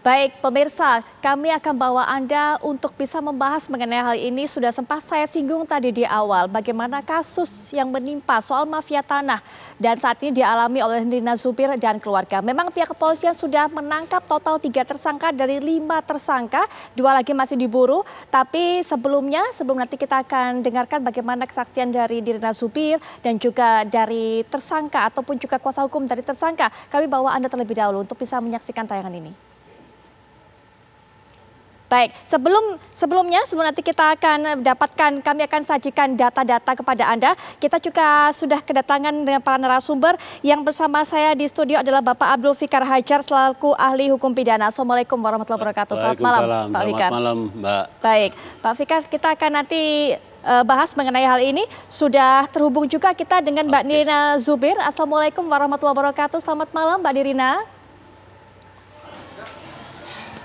Baik, pemirsa, kami akan bawa Anda untuk bisa membahas mengenai hal ini. Sudah sempat saya singgung tadi di awal, bagaimana kasus yang menimpa soal mafia tanah dan saat ini dialami oleh Nina Zubir dan keluarga. Memang pihak kepolisian sudah menangkap total tiga tersangka dari lima tersangka, dua lagi masih diburu. Tapi sebelumnya, sebelum nanti kita akan dengarkan bagaimana kesaksian dari Nina Zubir dan juga dari tersangka ataupun juga kuasa hukum dari tersangka, kami bawa Anda terlebih dahulu untuk bisa menyaksikan tayangan ini. Baik, sebelum sebelumnya sebelum nanti kita akan dapatkan kami akan sajikan data-data kepada Anda. Kita juga sudah kedatangan dengan para narasumber yang bersama saya di studio adalah Bapak Abdul Fikar Hajar selaku ahli hukum pidana. Assalamualaikum warahmatullahi wabarakatuh. Selamat malam Pak Fikar. Selamat malam Mbak. Baik, Pak Fikar kita akan nanti e, bahas mengenai hal ini. Sudah terhubung juga kita dengan Mbak okay. Nirina Zubir. Assalamualaikum warahmatullahi wabarakatuh. Selamat malam Mbak Nirina.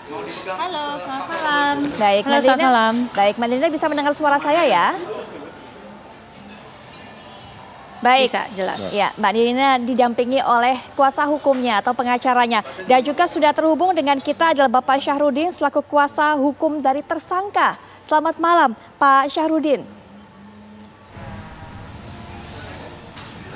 Halo, selamat malam. Baik, Halo, selamat malam. Baik, Madina bisa mendengar suara saya ya? Baik. Bisa, jelas. Ya, Mbak Nina didampingi oleh kuasa hukumnya atau pengacaranya. Dan juga sudah terhubung dengan kita adalah Bapak Syahrudin selaku kuasa hukum dari tersangka. Selamat malam, Pak Syahrudin.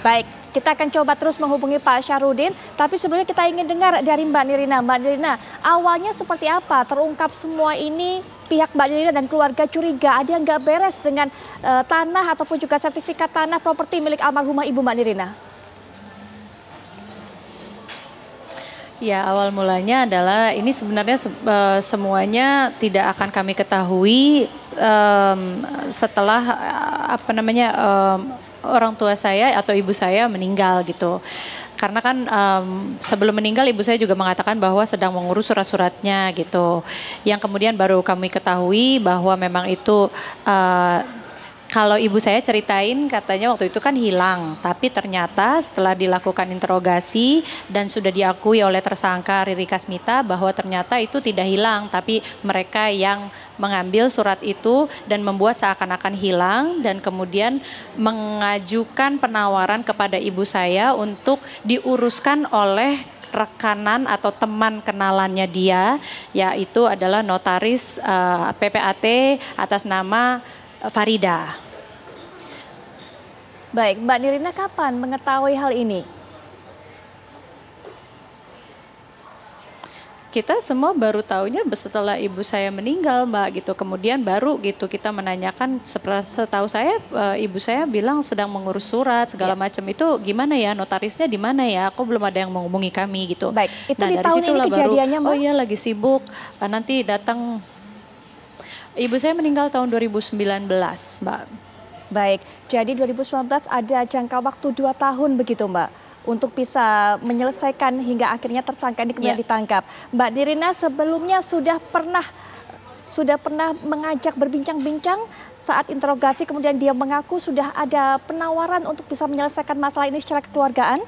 Baik, kita akan coba terus menghubungi Pak Syarudin, tapi sebelumnya kita ingin dengar dari Mbak Nirina. Mbak Nirina, awalnya seperti apa terungkap semua ini pihak Mbak Nirina dan keluarga curiga ada yang nggak beres dengan uh, tanah ataupun juga sertifikat tanah properti milik almarhumah Ibu Mbak Nirina? Ya, awal mulanya adalah ini sebenarnya eh, semuanya tidak akan kami ketahui um, setelah apa namanya um, orang tua saya atau ibu saya meninggal gitu. Karena kan um, sebelum meninggal ibu saya juga mengatakan bahwa sedang mengurus surat-suratnya gitu. Yang kemudian baru kami ketahui bahwa memang itu uh, kalau ibu saya ceritain katanya waktu itu kan hilang, tapi ternyata setelah dilakukan interogasi dan sudah diakui oleh tersangka Riri Kasmita bahwa ternyata itu tidak hilang, tapi mereka yang mengambil surat itu dan membuat seakan-akan hilang dan kemudian mengajukan penawaran kepada ibu saya untuk diuruskan oleh rekanan atau teman kenalannya dia yaitu adalah notaris uh, eh, PPAT atas nama Farida. Baik, Mbak Nirina kapan mengetahui hal ini? kita semua baru tahunya setelah ibu saya meninggal mbak gitu kemudian baru gitu kita menanyakan setahu saya eh, ibu saya bilang sedang mengurus surat segala ya. macam itu gimana ya notarisnya di mana ya aku belum ada yang menghubungi kami gitu baik itu nah, di tahun ini kejadiannya baru, mbak? oh iya lagi sibuk nanti datang Ibu saya meninggal tahun 2019, Mbak. Baik, jadi 2019 ada jangka waktu dua tahun begitu, Mbak untuk bisa menyelesaikan hingga akhirnya tersangka ini kemudian yeah. ditangkap. Mbak Dirina sebelumnya sudah pernah sudah pernah mengajak berbincang-bincang saat interogasi kemudian dia mengaku sudah ada penawaran untuk bisa menyelesaikan masalah ini secara kekeluargaan?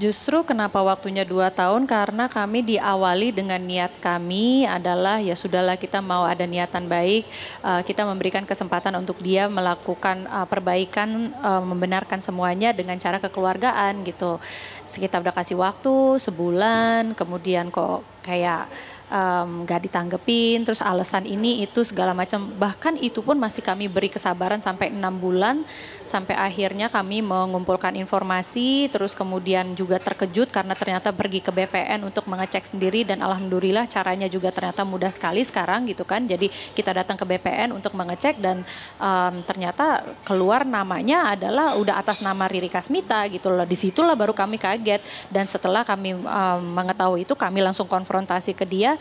Justru kenapa waktunya dua tahun karena kami diawali dengan niat kami adalah ya sudahlah kita mau ada niatan baik, eh, kita memberikan kesempatan untuk dia melakukan eh, perbaikan, eh, membenarkan semuanya dengan cara kekeluargaan gitu. Kita udah kasih waktu sebulan, kemudian kok kayak um, gak ditanggepin, terus alasan ini itu segala macam. Bahkan itu pun masih kami beri kesabaran sampai enam bulan, sampai akhirnya kami mengumpulkan informasi, terus kemudian juga terkejut karena ternyata pergi ke BPN untuk mengecek sendiri dan alhamdulillah caranya juga ternyata mudah sekali sekarang gitu kan. Jadi kita datang ke BPN untuk mengecek dan um, ternyata keluar namanya adalah udah atas nama Riri Kasmita gitu loh. Disitulah baru kami kaget dan setelah kami um, mengetahui itu kami langsung konfrontasi ke dia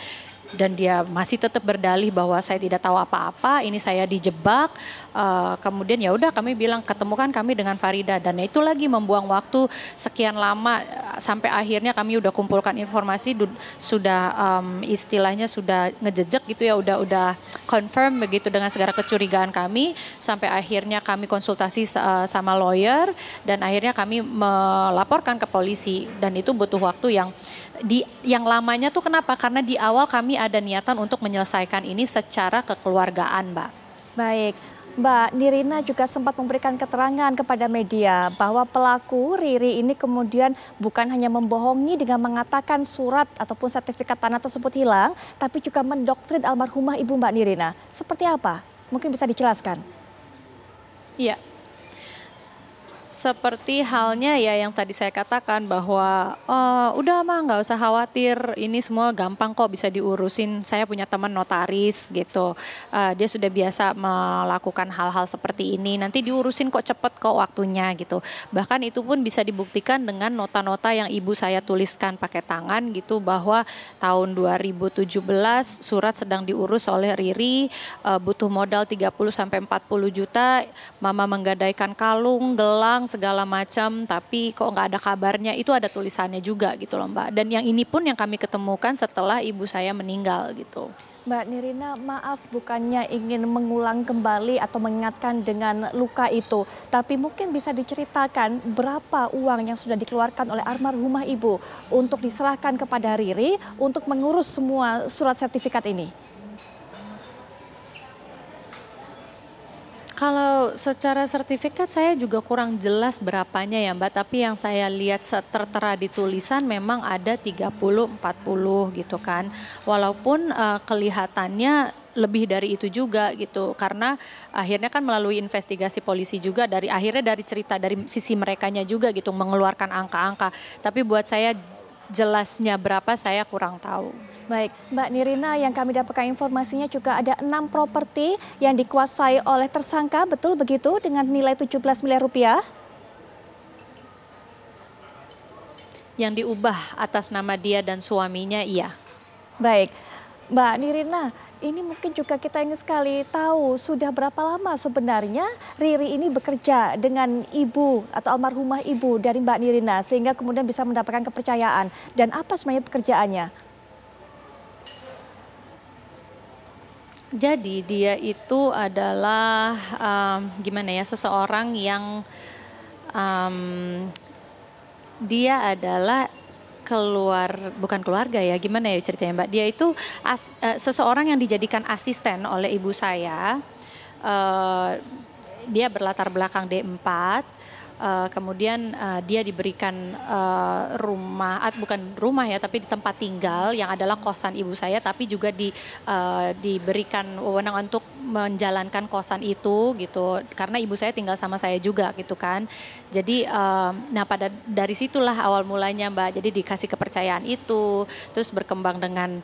dan dia masih tetap berdalih bahwa saya tidak tahu apa-apa, ini saya dijebak. Uh, kemudian ya udah kami bilang ketemukan kami dengan Farida dan itu lagi membuang waktu sekian lama eh, sampai akhirnya kami udah kumpulkan informasi sudah um, istilahnya sudah ngejejek gitu ya udah udah confirm begitu dengan segala kecurigaan kami sampai akhirnya kami konsultasi uh, sama lawyer dan akhirnya kami melaporkan ke polisi dan itu butuh waktu yang di yang lamanya tuh kenapa? Karena di awal kami ada niatan untuk menyelesaikan ini secara kekeluargaan, Mbak. Baik. Mbak Nirina juga sempat memberikan keterangan kepada media bahwa pelaku Riri ini kemudian bukan hanya membohongi dengan mengatakan surat ataupun sertifikat tanah tersebut hilang, tapi juga mendoktrin almarhumah ibu Mbak Nirina. Seperti apa? Mungkin bisa dijelaskan. Iya, seperti halnya ya yang tadi saya katakan bahwa uh, udah mah nggak usah khawatir ini semua gampang kok bisa diurusin saya punya teman notaris gitu uh, dia sudah biasa melakukan hal-hal seperti ini nanti diurusin kok cepet kok waktunya gitu bahkan itu pun bisa dibuktikan dengan nota-nota yang ibu saya tuliskan pakai tangan gitu bahwa tahun 2017 surat sedang diurus oleh Riri uh, butuh modal 30 sampai 40 juta mama menggadaikan kalung gelang hilang segala macam tapi kok nggak ada kabarnya itu ada tulisannya juga gitu loh Mbak. Dan yang ini pun yang kami ketemukan setelah ibu saya meninggal gitu. Mbak Nirina, maaf bukannya ingin mengulang kembali atau mengingatkan dengan luka itu, tapi mungkin bisa diceritakan berapa uang yang sudah dikeluarkan oleh rumah ibu untuk diserahkan kepada Riri untuk mengurus semua surat sertifikat ini? Kalau secara sertifikat saya juga kurang jelas berapanya ya Mbak, tapi yang saya lihat tertera di tulisan memang ada 30 40 gitu kan. Walaupun uh, kelihatannya lebih dari itu juga gitu karena akhirnya kan melalui investigasi polisi juga dari akhirnya dari cerita dari sisi merekanya juga gitu mengeluarkan angka-angka tapi buat saya jelasnya berapa saya kurang tahu. Baik, Mbak Nirina yang kami dapatkan informasinya juga ada enam properti yang dikuasai oleh tersangka, betul begitu dengan nilai 17 miliar rupiah? Yang diubah atas nama dia dan suaminya, iya. Baik, Mbak Nirina, ini mungkin juga kita ingin sekali tahu sudah berapa lama sebenarnya Riri ini bekerja dengan ibu atau almarhumah ibu dari Mbak Nirina sehingga kemudian bisa mendapatkan kepercayaan dan apa sebenarnya pekerjaannya? Jadi dia itu adalah um, gimana ya seseorang yang um, dia adalah keluar bukan keluarga ya gimana ya ceritanya Mbak dia itu as, uh, seseorang yang dijadikan asisten oleh ibu saya uh, dia berlatar belakang D4 uh, kemudian uh, dia diberikan uh, rumah uh, bukan rumah ya tapi di tempat tinggal yang adalah kosan ibu saya tapi juga di uh, diberikan wewenang untuk menjalankan kosan itu gitu karena ibu saya tinggal sama saya juga gitu kan jadi uh, nah pada dari situlah awal mulanya mbak jadi dikasih kepercayaan itu terus berkembang dengan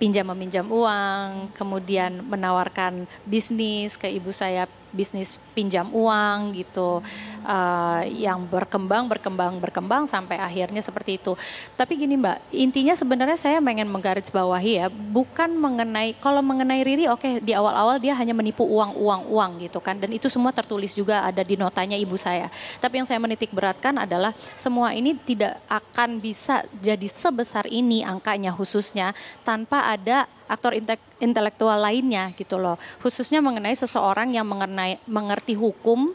pinjam meminjam uang kemudian menawarkan bisnis ke ibu saya bisnis pinjam uang gitu uh, yang berkembang berkembang berkembang sampai akhirnya seperti itu. Tapi gini Mbak, intinya sebenarnya saya pengen menggaris bawahi ya, bukan mengenai kalau mengenai Riri oke okay, di awal-awal dia hanya menipu uang uang uang gitu kan dan itu semua tertulis juga ada di notanya ibu saya. Tapi yang saya menitik beratkan adalah semua ini tidak akan bisa jadi sebesar ini angkanya khususnya tanpa ada aktor intelektual lainnya gitu loh. Khususnya mengenai seseorang yang mengenai, mengerti hukum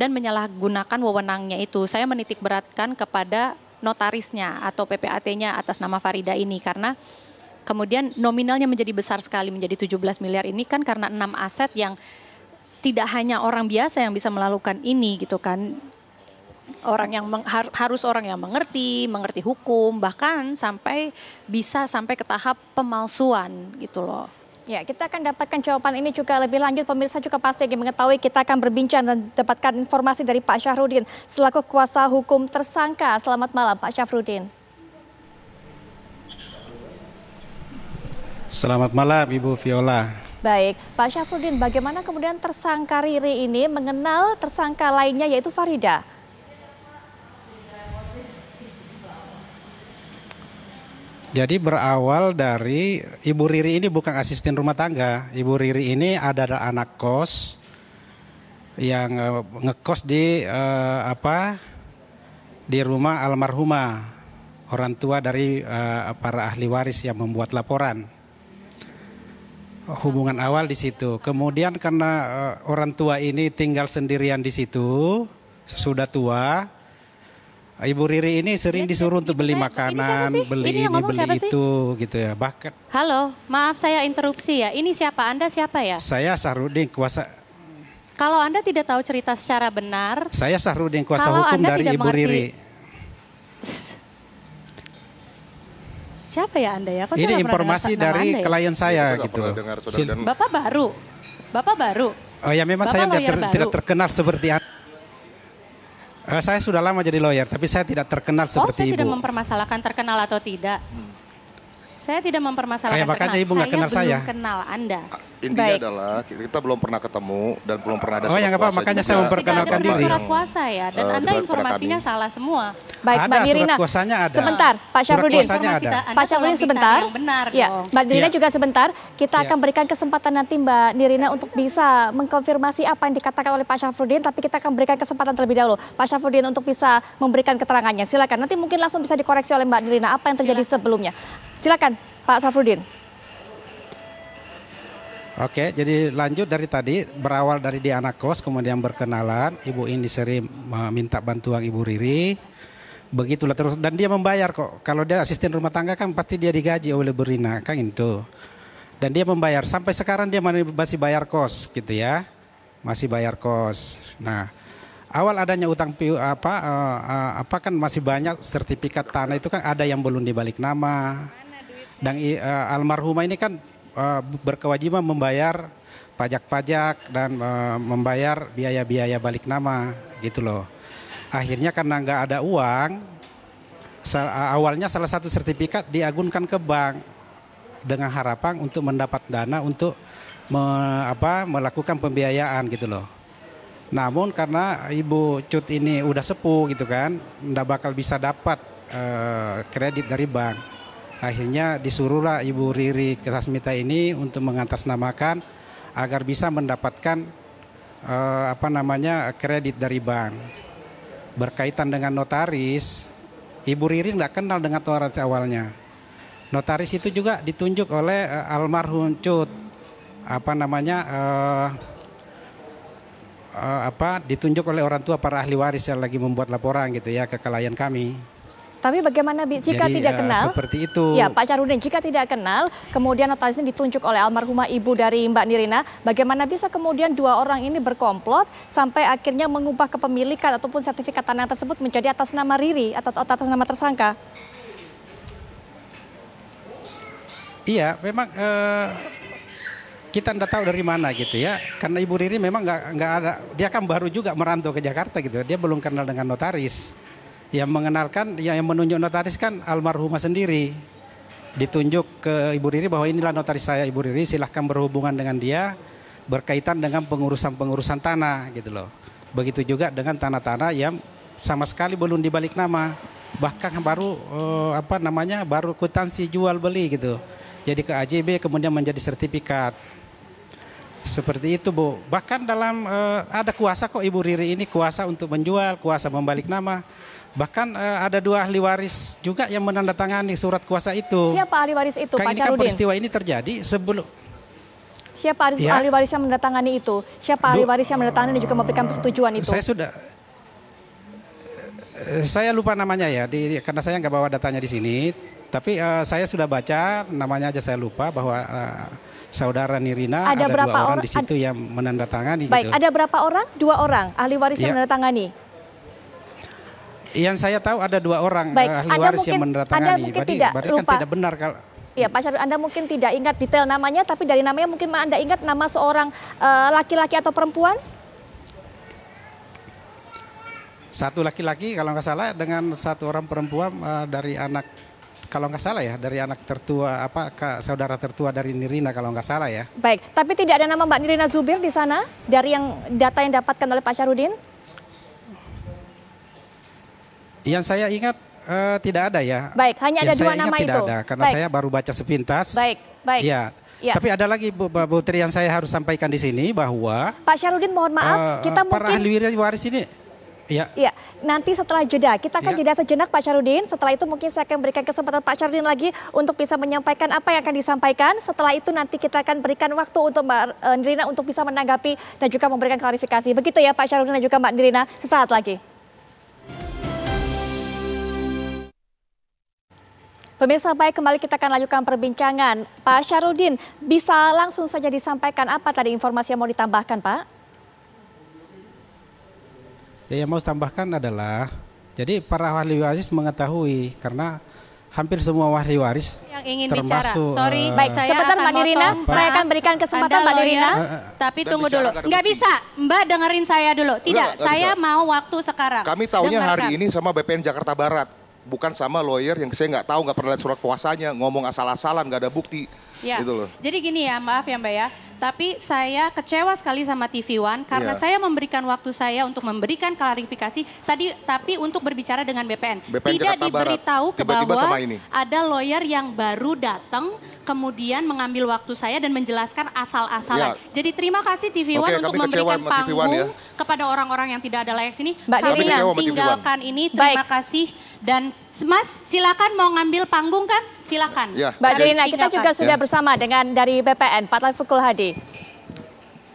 dan menyalahgunakan wewenangnya itu. Saya menitik beratkan kepada notarisnya atau PPAT-nya atas nama Farida ini karena kemudian nominalnya menjadi besar sekali menjadi 17 miliar ini kan karena enam aset yang tidak hanya orang biasa yang bisa melakukan ini gitu kan orang yang meng, har, harus orang yang mengerti, mengerti hukum, bahkan sampai bisa sampai ke tahap pemalsuan gitu loh. Ya, kita akan dapatkan jawaban ini juga lebih lanjut. Pemirsa juga pasti ingin mengetahui, kita akan berbincang dan dapatkan informasi dari Pak Syahrudin selaku kuasa hukum tersangka. Selamat malam Pak Syahrudin. Selamat malam Ibu Viola. Baik, Pak Syafrudin, bagaimana kemudian tersangka Riri ini mengenal tersangka lainnya yaitu Farida? Jadi berawal dari Ibu Riri ini bukan asisten rumah tangga. Ibu Riri ini adalah anak kos yang eh, ngekos di uh, apa? di rumah almarhumah orang tua dari uh, para ahli waris yang membuat laporan. Hubungan awal di situ. Kemudian karena uh, orang tua ini tinggal sendirian di situ, sesudah tua, Ibu Riri ini sering iya, disuruh untuk beli makanan, ini beli ini, ini beli itu sih? gitu ya. Bahkan Halo, maaf saya interupsi ya. Ini siapa? Anda siapa ya? Saya Sarudin kuasa Kalau Anda tidak tahu cerita secara benar, saya Sarudin kuasa hukum anda dari Ibu mengerti... Riri. Siapa ya Anda ya? Kok ini informasi dari anda ya? klien iya, saya ya, gitu. Dengar, Bapak baru. Bapak baru. Oh ya memang Bapak saya tidak, ter, tidak terkenal seperti Anda. Uh, saya sudah lama jadi lawyer, tapi saya tidak terkenal oh, seperti ibu. Oh, saya ibu. tidak mempermasalahkan terkenal atau tidak. Hmm. Saya tidak mempermasalahkan. Ya, makanya ibu nggak kenal saya. Belum kenal Anda. Ah, intinya adalah kita belum pernah ketemu dan belum pernah ada oh, ya, surat oh, yang apa, kuasa. Makanya juga. saya memperkenalkan tidak ada surat kuasa ya, dan uh, Anda informasinya salah semua. Baik, ada, Mbak Nirina. Surat kuasanya ada. Sebentar, Pak Syafruddin. Ada. Pak Syafruddin sebentar. Benar, ya, dong. Mbak Nirina ya. juga sebentar. Kita ya. akan berikan kesempatan nanti Mbak Nirina untuk bisa mengkonfirmasi apa yang dikatakan oleh Pak Syafruddin, tapi kita akan berikan kesempatan terlebih dahulu. Pak Syafruddin untuk bisa memberikan keterangannya. Silakan. Nanti mungkin langsung bisa dikoreksi oleh Mbak Nirina apa yang terjadi Silakan. sebelumnya. Silakan, Pak Syafruddin. Oke, jadi lanjut dari tadi berawal dari di anak kos, kemudian berkenalan. Ibu sering minta bantuan Ibu Riri begitulah terus dan dia membayar kok kalau dia asisten rumah tangga kan pasti dia digaji oleh Berina kan itu dan dia membayar sampai sekarang dia masih bayar kos gitu ya masih bayar kos nah awal adanya utang apa uh, apa kan masih banyak sertifikat tanah itu kan ada yang belum dibalik nama dan uh, almarhumah ini kan uh, berkewajiban membayar pajak-pajak dan uh, membayar biaya-biaya balik nama gitu loh Akhirnya karena nggak ada uang, awalnya salah satu sertifikat diagunkan ke bank dengan harapan untuk mendapat dana untuk me, apa, melakukan pembiayaan gitu loh. Namun karena Ibu Cut ini udah sepuh gitu kan, nggak bakal bisa dapat uh, kredit dari bank. Akhirnya disuruhlah Ibu Riri Kasmita ini untuk mengatasnamakan agar bisa mendapatkan uh, apa namanya kredit dari bank berkaitan dengan notaris, Ibu Ririn tidak kenal dengan notaris awalnya. Notaris itu juga ditunjuk oleh uh, almarhum Cut, apa namanya, uh, uh, apa ditunjuk oleh orang tua para ahli waris yang lagi membuat laporan gitu ya ke klien kami. Tapi bagaimana jika Jadi, tidak uh, kenal? Seperti itu. Ya Pak Carudin, jika tidak kenal, kemudian notarisnya ditunjuk oleh almarhumah ibu dari Mbak Nirina, bagaimana bisa kemudian dua orang ini berkomplot sampai akhirnya mengubah kepemilikan ataupun sertifikat tanah tersebut menjadi atas nama Riri atau atas nama tersangka? Iya, memang uh, kita tidak tahu dari mana gitu ya. Karena Ibu Riri memang nggak nggak ada, dia kan baru juga merantau ke Jakarta gitu. Dia belum kenal dengan notaris yang mengenalkan ya, yang menunjuk notaris kan almarhumah sendiri ditunjuk ke Ibu Riri bahwa inilah notaris saya Ibu Riri silahkan berhubungan dengan dia berkaitan dengan pengurusan-pengurusan tanah gitu loh. Begitu juga dengan tanah-tanah yang sama sekali belum dibalik nama, bahkan baru eh, apa namanya baru kuitansi jual beli gitu. Jadi ke AJB kemudian menjadi sertifikat. Seperti itu Bu. Bahkan dalam eh, ada kuasa kok Ibu Riri ini kuasa untuk menjual, kuasa membalik nama Bahkan uh, ada dua ahli waris juga yang menandatangani surat kuasa itu. Siapa ahli waris itu, Kali Pak ini kan peristiwa ini terjadi sebelum Siapa ahli, ya. ahli waris yang menandatangani itu? Siapa ahli waris yang menandatangani dan juga memberikan persetujuan itu? Saya sudah eh, saya lupa namanya ya, di, karena saya nggak bawa datanya di sini. Tapi uh, saya sudah baca namanya aja saya lupa bahwa uh, saudara Nirina ada, ada berapa dua orang, orang di situ yang menandatangani. Baik, gitu. ada berapa orang? Dua orang ahli waris ya. yang menandatangani. Yang saya tahu ada dua orang Baik, eh, ahli anda waris mungkin, yang meneratangani. Anda mungkin berarti, tidak berarti kan lupa. kan tidak benar kalau Ya, Pak Syarif, Anda mungkin tidak ingat detail namanya, tapi dari namanya mungkin Anda ingat nama seorang eh, laki-laki uh, atau perempuan? Satu laki-laki kalau nggak salah dengan satu orang perempuan uh, dari anak kalau nggak salah ya dari anak tertua apa kak, saudara tertua dari Nirina kalau nggak salah ya. Baik, tapi tidak ada nama Mbak Nirina Zubir di sana dari yang data yang dapatkan oleh Pak Syarudin? Yang saya ingat uh, tidak ada ya. Baik, hanya ada yang dua saya nama ingat itu. Tidak ada karena baik. saya baru baca sepintas. Baik, baik. Ya. Ya. Tapi ada lagi Bu Tri. yang saya harus sampaikan di sini bahwa Pak Syarudin mohon maaf uh, kita mungkin para ahli waris ini Ya. ya. Nanti setelah jeda, kita akan ya. jeda sejenak Pak Syarudin. Setelah itu mungkin saya akan berikan kesempatan Pak Syarudin lagi untuk bisa menyampaikan apa yang akan disampaikan. Setelah itu nanti kita akan berikan waktu untuk Mbak eh, Nirina untuk bisa menanggapi dan juga memberikan klarifikasi. Begitu ya Pak Syarudin dan juga Mbak Nirina sesaat lagi. Pemirsa baik kembali kita akan lanjutkan perbincangan. Pak Syarudin, bisa langsung saja disampaikan apa tadi informasi yang mau ditambahkan Pak? Ya, yang mau tambahkan adalah, jadi para ahli waris mengetahui karena hampir semua ahli waris yang ingin termasuk, bicara. Sorry, uh, baik saya sebentar Mbak Nirina, saya akan berikan kesempatan Mbak Dirina. Ya. Eh, eh, tapi tunggu dulu. Enggak bisa, Mbak dengerin saya dulu. Tidak, Udah, saya bisa. mau waktu sekarang. Kami tahunya Dengarkan. hari ini sama BPN Jakarta Barat bukan sama lawyer yang saya nggak tahu nggak pernah lihat surat kuasanya ngomong asal-asalan nggak ada bukti ya. gitu loh. Jadi gini ya maaf ya mbak ya tapi saya kecewa sekali sama TV One karena yeah. saya memberikan waktu saya untuk memberikan klarifikasi tadi tapi untuk berbicara dengan BPN. BPN Tidak Jakarta diberitahu ke tiba bahwa ada lawyer yang baru datang kemudian mengambil waktu saya dan menjelaskan asal-asalan. Yeah. Jadi terima kasih TV One okay, untuk memberikan ya. panggung ya. kepada orang-orang yang tidak ada layak sini. Mbak kami tinggalkan ini. Terima Baik. kasih dan Mas silakan mau ngambil panggung kan? Silakan. Ya. Mbak Dina, kita juga sudah ya. bersama dengan dari BPN, Pak Taufik Hadi.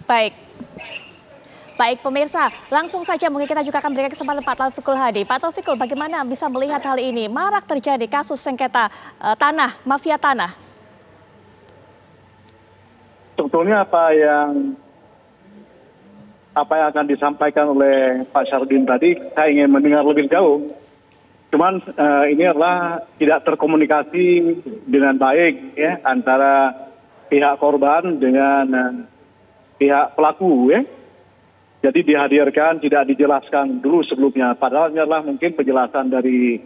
Baik. Baik pemirsa, langsung saja mungkin kita juga akan berikan kesempatan Pak Taufikul Hadi. Pak Taufikul, bagaimana bisa melihat hal ini? Marak terjadi kasus sengketa uh, tanah, mafia tanah. Sebetulnya apa yang apa yang akan disampaikan oleh Pak Sardin tadi, saya ingin mendengar lebih jauh Cuman uh, ini adalah tidak terkomunikasi dengan baik ya antara pihak korban dengan uh, pihak pelaku ya. Jadi dihadirkan tidak dijelaskan dulu sebelumnya. Padahal ini adalah mungkin penjelasan dari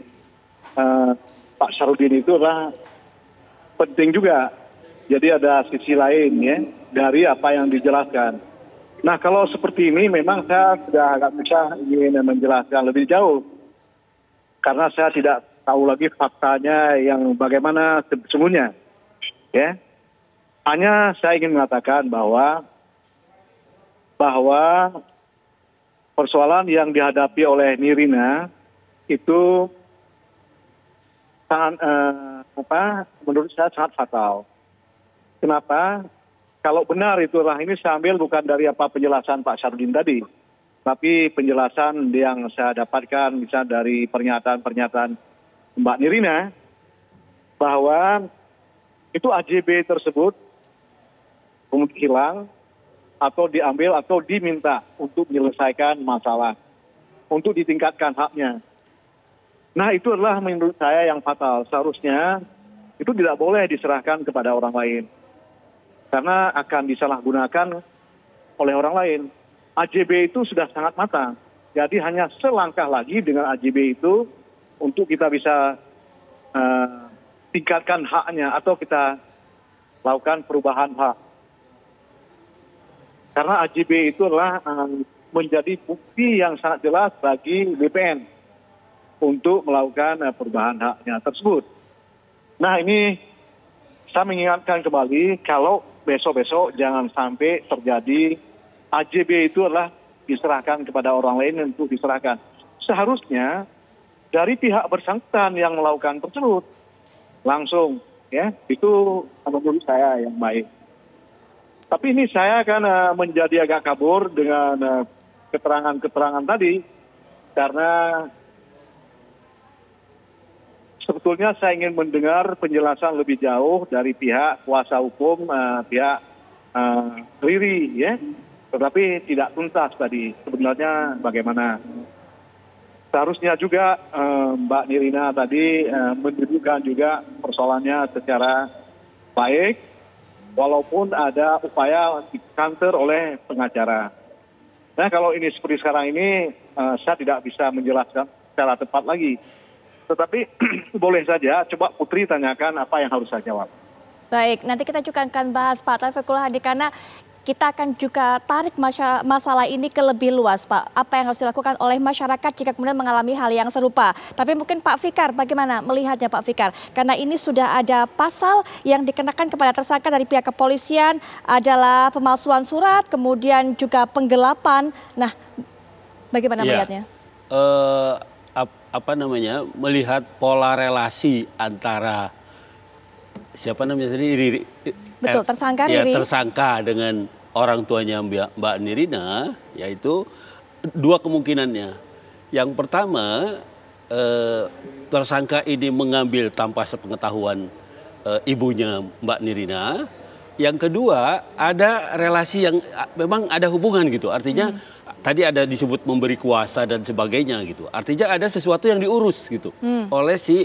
uh, Pak Sarudin itu adalah penting juga. Jadi ada sisi lain ya dari apa yang dijelaskan. Nah kalau seperti ini memang saya sudah agak susah ingin menjelaskan lebih jauh karena saya tidak tahu lagi faktanya yang bagaimana semuanya. Ya. Hanya saya ingin mengatakan bahwa bahwa persoalan yang dihadapi oleh Nirina itu sangat eh, apa menurut saya sangat fatal. Kenapa? Kalau benar itulah ini sambil bukan dari apa penjelasan Pak Sardin tadi tapi penjelasan yang saya dapatkan bisa dari pernyataan pernyataan Mbak Nirina bahwa itu AJB tersebut kemudian hilang atau diambil atau diminta untuk menyelesaikan masalah untuk ditingkatkan haknya. Nah itu adalah menurut saya yang fatal. Seharusnya itu tidak boleh diserahkan kepada orang lain. Karena akan disalahgunakan oleh orang lain. AJB itu sudah sangat matang. Jadi hanya selangkah lagi dengan AJB itu untuk kita bisa uh, tingkatkan haknya atau kita lakukan perubahan hak. Karena AJB itu adalah uh, menjadi bukti yang sangat jelas bagi BPN untuk melakukan uh, perubahan haknya tersebut. Nah ini saya mengingatkan kembali kalau besok-besok jangan sampai terjadi AJB itu adalah diserahkan kepada orang lain untuk diserahkan. Seharusnya dari pihak bersangkutan yang melakukan tersebut langsung ya itu menurut saya yang baik. Tapi ini saya akan uh, menjadi agak kabur dengan keterangan eh, keterangan-keterangan tadi karena sebetulnya saya ingin mendengar penjelasan lebih jauh dari pihak kuasa hukum, uh, pihak uh, Riri ya tetapi tidak tuntas tadi sebenarnya bagaimana seharusnya juga eh, Mbak Nirina tadi eh, mendudukan juga persoalannya secara baik walaupun ada upaya di kantor oleh pengacara. Nah kalau ini seperti sekarang ini eh, saya tidak bisa menjelaskan secara tepat lagi. Tetapi boleh saja coba Putri tanyakan apa yang harus saya jawab. Baik, nanti kita juga akan bahas Pak Taufikul Hadi karena kita akan juga tarik masalah ini ke lebih luas Pak. Apa yang harus dilakukan oleh masyarakat jika kemudian mengalami hal yang serupa. Tapi mungkin Pak Fikar bagaimana melihatnya Pak Fikar? Karena ini sudah ada pasal yang dikenakan kepada tersangka dari pihak kepolisian adalah pemalsuan surat, kemudian juga penggelapan. Nah, bagaimana ya. melihatnya? Uh, apa namanya? Melihat pola relasi antara siapa namanya tadi Betul, eh, tersangka ya, tersangka dengan orang tuanya Mbak, Mbak Nirina, yaitu dua kemungkinannya. Yang pertama, eh, tersangka ini mengambil tanpa sepengetahuan eh, ibunya Mbak Nirina. Yang kedua, ada relasi yang memang ada hubungan gitu. Artinya hmm. tadi ada disebut memberi kuasa dan sebagainya gitu. Artinya ada sesuatu yang diurus gitu hmm. oleh si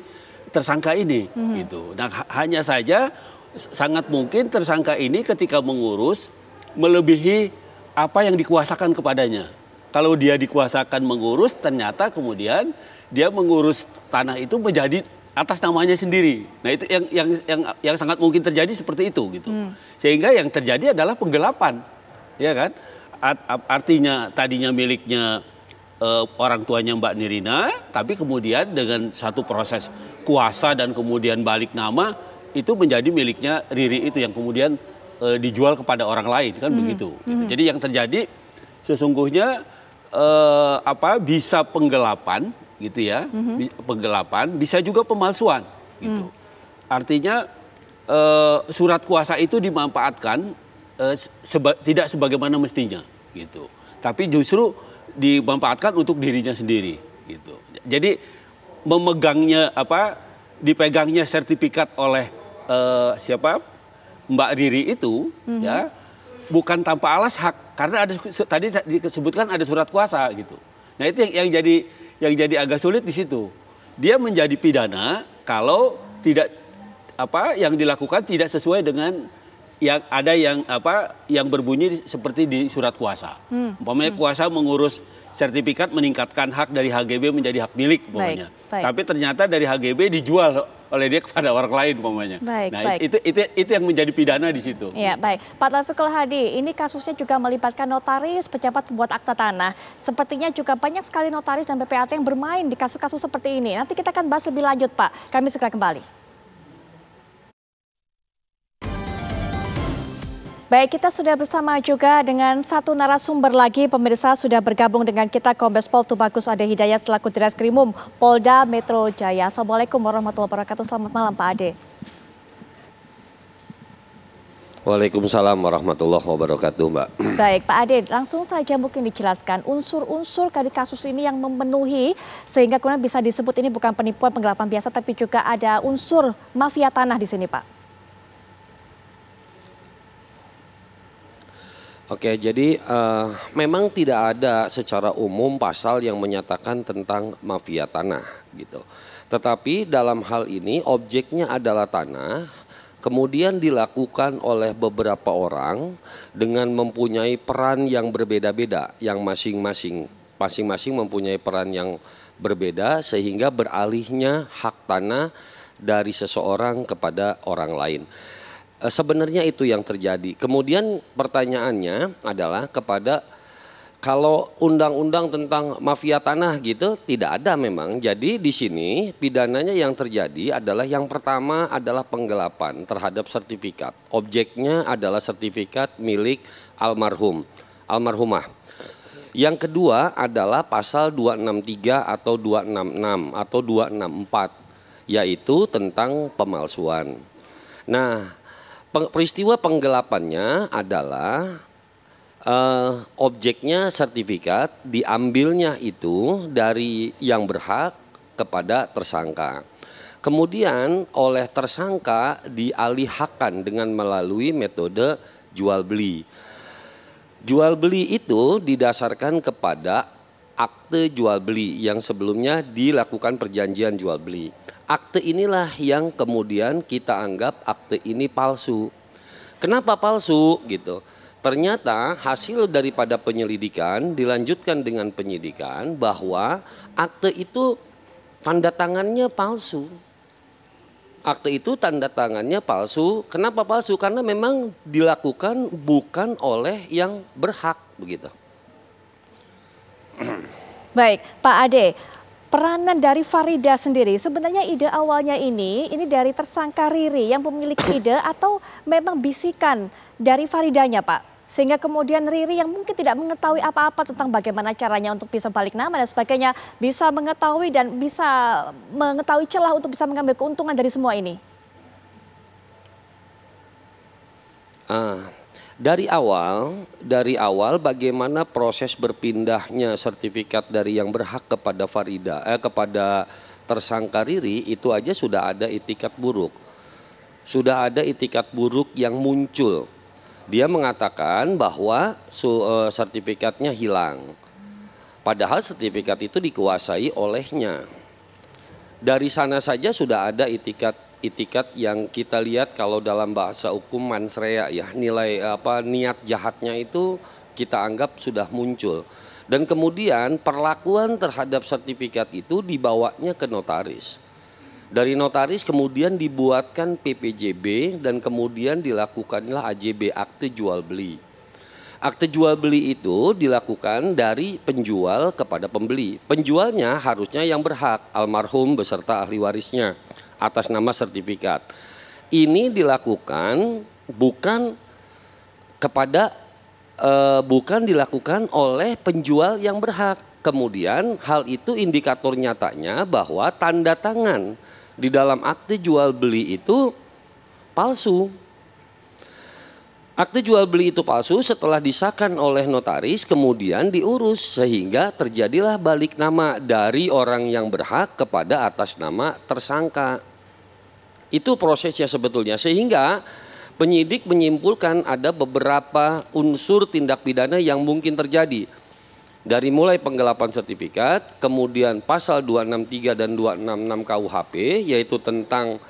tersangka ini hmm. gitu. Nah, hanya saja sangat mungkin tersangka ini ketika mengurus melebihi apa yang dikuasakan kepadanya. Kalau dia dikuasakan mengurus, ternyata kemudian dia mengurus tanah itu menjadi atas namanya sendiri. Nah itu yang yang yang yang sangat mungkin terjadi seperti itu gitu. Hmm. Sehingga yang terjadi adalah penggelapan, ya kan? Artinya tadinya miliknya uh, orang tuanya Mbak Nirina, tapi kemudian dengan satu proses kuasa dan kemudian balik nama itu menjadi miliknya Riri itu yang kemudian e, dijual kepada orang lain kan mm -hmm. begitu. Mm -hmm. Jadi yang terjadi sesungguhnya e, apa bisa penggelapan gitu ya, mm -hmm. penggelapan bisa juga pemalsuan gitu. Mm. Artinya e, surat kuasa itu dimanfaatkan e, seba, tidak sebagaimana mestinya gitu, tapi justru dimanfaatkan untuk dirinya sendiri gitu. Jadi memegangnya apa dipegangnya sertifikat oleh uh, siapa Mbak Riri itu mm-hmm. ya bukan tanpa alas hak karena ada tadi disebutkan ada surat kuasa gitu. Nah itu yang, yang jadi yang jadi agak sulit di situ. Dia menjadi pidana kalau tidak apa yang dilakukan tidak sesuai dengan yang ada yang apa yang berbunyi seperti di surat kuasa. Hmm. Umpamanya hmm. kuasa mengurus sertifikat meningkatkan hak dari HGB menjadi hak milik umpamanya. Baik, baik. Tapi ternyata dari HGB dijual oleh dia kepada orang lain umpamanya. Baik, nah, baik. Itu, itu itu yang menjadi pidana di situ. Ya, baik. Pak Taufikul Hadi, ini kasusnya juga melibatkan notaris, pejabat pembuat akta tanah. Sepertinya juga banyak sekali notaris dan PPAT yang bermain di kasus-kasus seperti ini. Nanti kita akan bahas lebih lanjut, Pak. Kami segera kembali. Baik, kita sudah bersama juga dengan satu narasumber lagi. Pemirsa sudah bergabung dengan kita Kombes Pol Tubagus Ade Hidayat selaku Krimum, Polda Metro Jaya. Assalamualaikum warahmatullahi wabarakatuh. Selamat malam Pak Ade. Waalaikumsalam warahmatullahi wabarakatuh Mbak. Baik Pak Ade, langsung saja mungkin dijelaskan unsur-unsur dari kasus ini yang memenuhi sehingga kemudian bisa disebut ini bukan penipuan penggelapan biasa tapi juga ada unsur mafia tanah di sini Pak. Oke, jadi uh, memang tidak ada secara umum pasal yang menyatakan tentang mafia tanah gitu. Tetapi dalam hal ini objeknya adalah tanah, kemudian dilakukan oleh beberapa orang dengan mempunyai peran yang berbeda-beda, yang masing-masing masing-masing mempunyai peran yang berbeda sehingga beralihnya hak tanah dari seseorang kepada orang lain. Eh, sebenarnya itu yang terjadi. Kemudian pertanyaannya adalah kepada kalau undang-undang tentang mafia tanah gitu tidak ada memang. Jadi di sini pidananya yang terjadi adalah yang pertama adalah penggelapan terhadap sertifikat. Objeknya adalah sertifikat milik almarhum, almarhumah. Yang kedua adalah pasal 263 atau 266 atau 264 yaitu tentang pemalsuan. Nah, peristiwa penggelapannya adalah uh, objeknya sertifikat diambilnya itu dari yang berhak kepada tersangka. Kemudian oleh tersangka dialihkan dengan melalui metode jual beli. Jual beli itu didasarkan kepada akte jual beli yang sebelumnya dilakukan perjanjian jual beli. Akte inilah yang kemudian kita anggap akte ini palsu. Kenapa palsu gitu? Ternyata hasil daripada penyelidikan dilanjutkan dengan penyidikan bahwa akte itu tanda tangannya palsu. Akte itu tanda tangannya palsu. Kenapa palsu? Karena memang dilakukan bukan oleh yang berhak begitu. Baik, Pak Ade, peranan dari Farida sendiri sebenarnya ide awalnya ini ini dari tersangka Riri yang memiliki ide atau memang bisikan dari Faridanya, Pak? Sehingga kemudian Riri yang mungkin tidak mengetahui apa-apa tentang bagaimana caranya untuk bisa balik nama dan sebagainya, bisa mengetahui dan bisa mengetahui celah untuk bisa mengambil keuntungan dari semua ini. Uh, dari awal dari awal bagaimana proses berpindahnya sertifikat dari yang berhak kepada Farida eh, kepada tersangka Riri itu aja sudah ada itikat buruk sudah ada itikat buruk yang muncul dia mengatakan bahwa su, eh, sertifikatnya hilang padahal sertifikat itu dikuasai olehnya dari sana saja sudah ada itikat itikat yang kita lihat kalau dalam bahasa hukum mansrea ya nilai apa niat jahatnya itu kita anggap sudah muncul dan kemudian perlakuan terhadap sertifikat itu dibawanya ke notaris. Dari notaris kemudian dibuatkan PPJB dan kemudian dilakukanlah AJB akte jual beli. Akte jual beli itu dilakukan dari penjual kepada pembeli. Penjualnya harusnya yang berhak, almarhum beserta ahli warisnya atas nama sertifikat. Ini dilakukan bukan kepada eh, bukan dilakukan oleh penjual yang berhak. Kemudian hal itu indikator nyatanya bahwa tanda tangan di dalam akte jual beli itu palsu. Akte jual beli itu palsu setelah disahkan oleh notaris kemudian diurus sehingga terjadilah balik nama dari orang yang berhak kepada atas nama tersangka. Itu prosesnya sebetulnya. Sehingga penyidik menyimpulkan ada beberapa unsur tindak pidana yang mungkin terjadi. Dari mulai penggelapan sertifikat, kemudian pasal 263 dan 266 KUHP yaitu tentang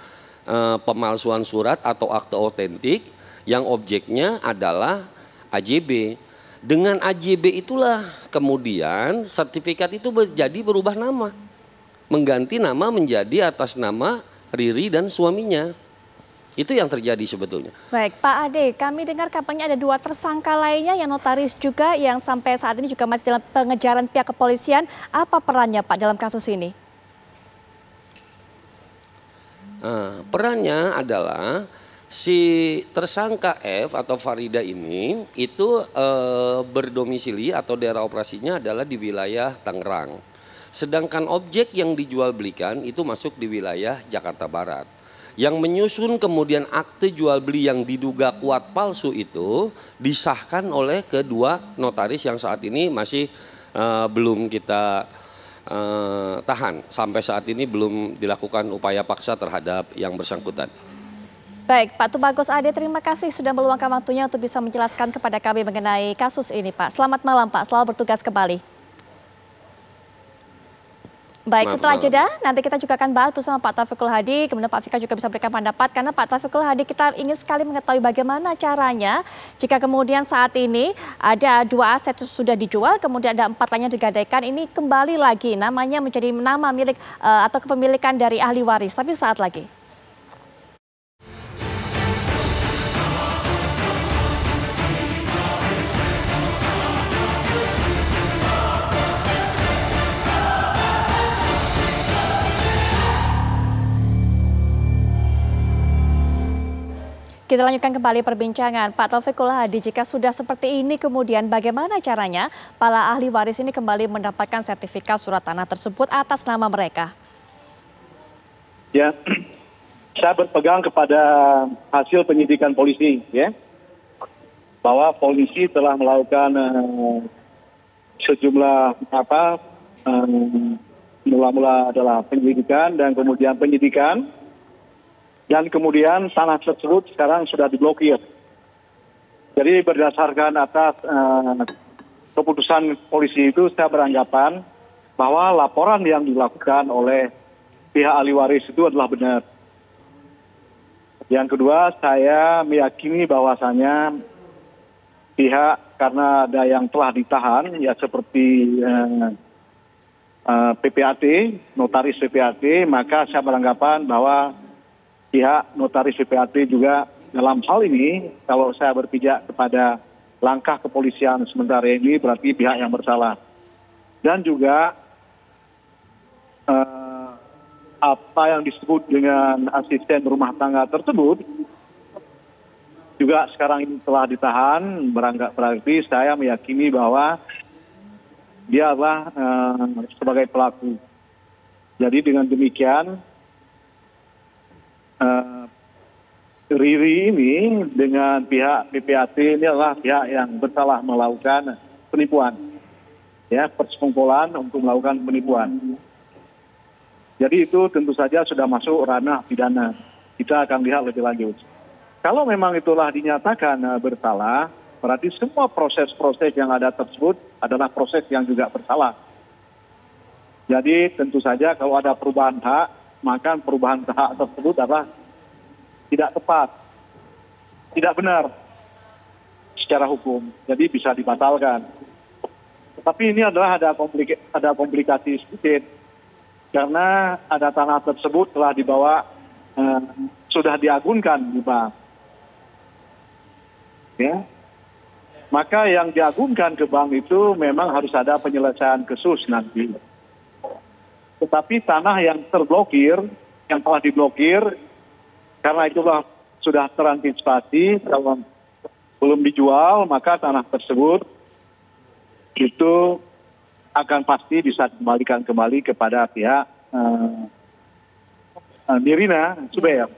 e, pemalsuan surat atau akte otentik yang objeknya adalah AJB. Dengan AJB itulah kemudian sertifikat itu menjadi berubah nama. Mengganti nama menjadi atas nama Riri dan suaminya. Itu yang terjadi sebetulnya. Baik, Pak Ade, kami dengar kabarnya ada dua tersangka lainnya yang notaris juga yang sampai saat ini juga masih dalam pengejaran pihak kepolisian. Apa perannya Pak dalam kasus ini? Nah, perannya adalah si tersangka F atau Farida ini itu eh, berdomisili atau daerah operasinya adalah di wilayah Tangerang. Sedangkan objek yang dijual belikan itu masuk di wilayah Jakarta Barat. Yang menyusun kemudian akte jual beli yang diduga kuat palsu itu disahkan oleh kedua notaris yang saat ini masih uh, belum kita uh, tahan. Sampai saat ini belum dilakukan upaya paksa terhadap yang bersangkutan. Baik, Pak Tubagus Ade, terima kasih sudah meluangkan waktunya untuk bisa menjelaskan kepada kami mengenai kasus ini, Pak. Selamat malam, Pak. selalu bertugas kembali. Baik, setelah jeda nanti kita juga akan bahas bersama Pak Taufikul Hadi, kemudian Pak Fika juga bisa berikan pendapat karena Pak Taufikul Hadi kita ingin sekali mengetahui bagaimana caranya jika kemudian saat ini ada dua aset sudah dijual, kemudian ada empat lainnya digadaikan, ini kembali lagi namanya menjadi nama milik uh, atau kepemilikan dari ahli waris, tapi saat lagi. Kita lanjutkan kembali perbincangan. Pak Taufikul Hadi, jika sudah seperti ini kemudian bagaimana caranya para ahli waris ini kembali mendapatkan sertifikat surat tanah tersebut atas nama mereka? Ya, saya berpegang kepada hasil penyidikan polisi ya. Bahwa polisi telah melakukan eh, sejumlah apa eh, mula-mula adalah penyidikan dan kemudian penyidikan dan kemudian tanah tersebut sekarang sudah diblokir. Jadi berdasarkan atas uh, keputusan polisi itu saya beranggapan bahwa laporan yang dilakukan oleh pihak ahli waris itu adalah benar. Yang kedua, saya meyakini bahwasannya pihak karena ada yang telah ditahan ya seperti uh, eh, uh, eh, PPAT, notaris PPAT, maka saya beranggapan bahwa pihak notaris PPAT juga dalam hal ini kalau saya berpijak kepada langkah kepolisian sementara ini berarti pihak yang bersalah dan juga eh, apa yang disebut dengan asisten rumah tangga tersebut juga sekarang ini telah ditahan beranggap berarti saya meyakini bahwa dia adalah eh, sebagai pelaku jadi dengan demikian Riri ini dengan pihak PPAT ini adalah pihak yang bersalah melakukan penipuan. Ya, persekongkolan untuk melakukan penipuan. Jadi itu tentu saja sudah masuk ranah pidana. Kita akan lihat lebih lanjut. Kalau memang itulah dinyatakan eh, bersalah, berarti semua proses-proses yang ada tersebut adalah proses yang juga bersalah. Jadi tentu saja kalau ada perubahan hak, maka perubahan hak tersebut adalah tidak tepat tidak benar secara hukum jadi bisa dibatalkan tetapi ini adalah ada komplikasi, ada komplikasi sedikit karena ada tanah tersebut telah dibawa eh, sudah diagunkan di bank ya maka yang diagunkan ke bank itu memang harus ada penyelesaian khusus nanti tetapi tanah yang terblokir yang telah diblokir karena itulah sudah terantisipasi kalau belum dijual maka tanah tersebut itu akan pasti bisa dikembalikan kembali kepada pihak uh, eh, uh, eh, Nirina Subeyam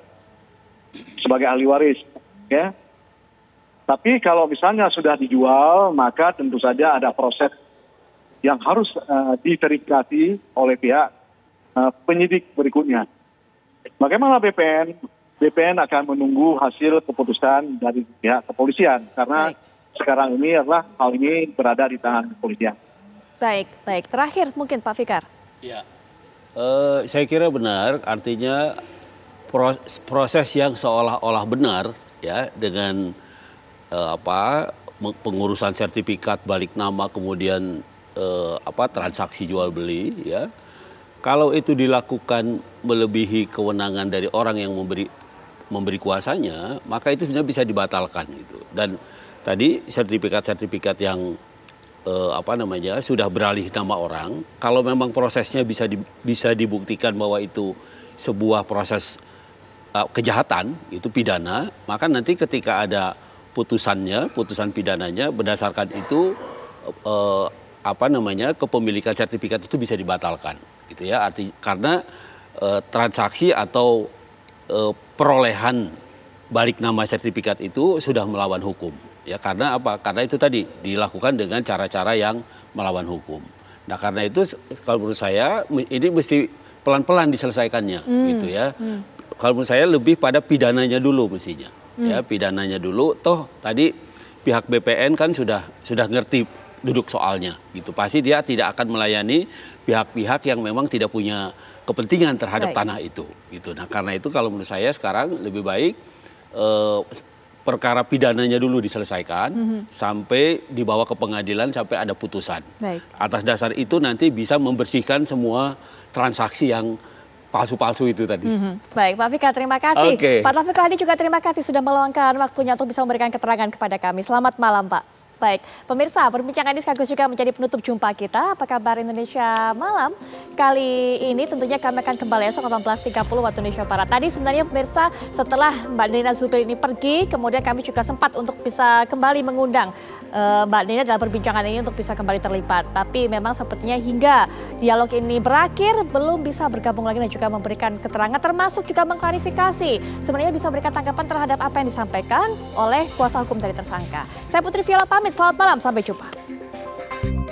sebagai ahli waris ya tapi kalau misalnya sudah dijual maka tentu saja ada proses yang harus uh, eh, diverifikasi oleh pihak uh, penyidik berikutnya bagaimana BPN BPN akan menunggu hasil keputusan dari pihak kepolisian karena baik. sekarang ini adalah hal ini berada di tangan kepolisian. Baik, baik. Terakhir mungkin Pak Fikar. Ya, uh, saya kira benar. Artinya proses, proses yang seolah-olah benar ya dengan uh, apa pengurusan sertifikat balik nama kemudian uh, apa transaksi jual beli ya kalau itu dilakukan melebihi kewenangan dari orang yang memberi memberi kuasanya, maka itu sebenarnya bisa dibatalkan gitu. Dan tadi sertifikat-sertifikat yang eh, apa namanya sudah beralih nama orang, kalau memang prosesnya bisa di, bisa dibuktikan bahwa itu sebuah proses eh, kejahatan, itu pidana, maka nanti ketika ada putusannya, putusan pidananya berdasarkan itu eh, apa namanya kepemilikan sertifikat itu bisa dibatalkan gitu ya arti karena eh, transaksi atau e, perolehan balik nama sertifikat itu sudah melawan hukum. Ya karena apa? Karena itu tadi dilakukan dengan cara-cara yang melawan hukum. Nah karena itu kalau menurut saya ini mesti pelan-pelan diselesaikannya hmm. gitu ya. Hmm. Kalau menurut saya lebih pada pidananya dulu mestinya. Hmm. Ya pidananya dulu. Toh tadi pihak BPN kan sudah sudah ngerti duduk soalnya gitu. Pasti dia tidak akan melayani pihak-pihak yang memang tidak punya kepentingan terhadap Baik. tanah itu. Gitu. Nah, karena itu kalau menurut saya sekarang lebih baik eh, perkara pidananya dulu diselesaikan mm -hmm. sampai dibawa ke pengadilan sampai ada putusan. Baik. Atas dasar itu nanti bisa membersihkan semua transaksi yang palsu-palsu itu tadi. Mm -hmm. Baik, Pak Fika terima kasih. Okay. Pak Taufik Hadi juga terima kasih sudah meluangkan waktunya untuk bisa memberikan keterangan kepada kami. Selamat malam, Pak. Baik, pemirsa, perbincangan ini sekaligus juga menjadi penutup jumpa kita. Apa kabar Indonesia malam? Kali ini tentunya kami akan kembali esok 18.30 waktu Indonesia Barat. Tadi sebenarnya pemirsa setelah Mbak Nina Zubir ini pergi, kemudian kami juga sempat untuk bisa kembali mengundang uh, Mbak Nina dalam perbincangan ini untuk bisa kembali terlibat. Tapi memang sepertinya hingga dialog ini berakhir belum bisa bergabung lagi dan juga memberikan keterangan termasuk juga mengklarifikasi. Sebenarnya bisa memberikan tanggapan terhadap apa yang disampaikan oleh kuasa hukum dari tersangka. Saya Putri Viola pamit selamat malam, sampai jumpa.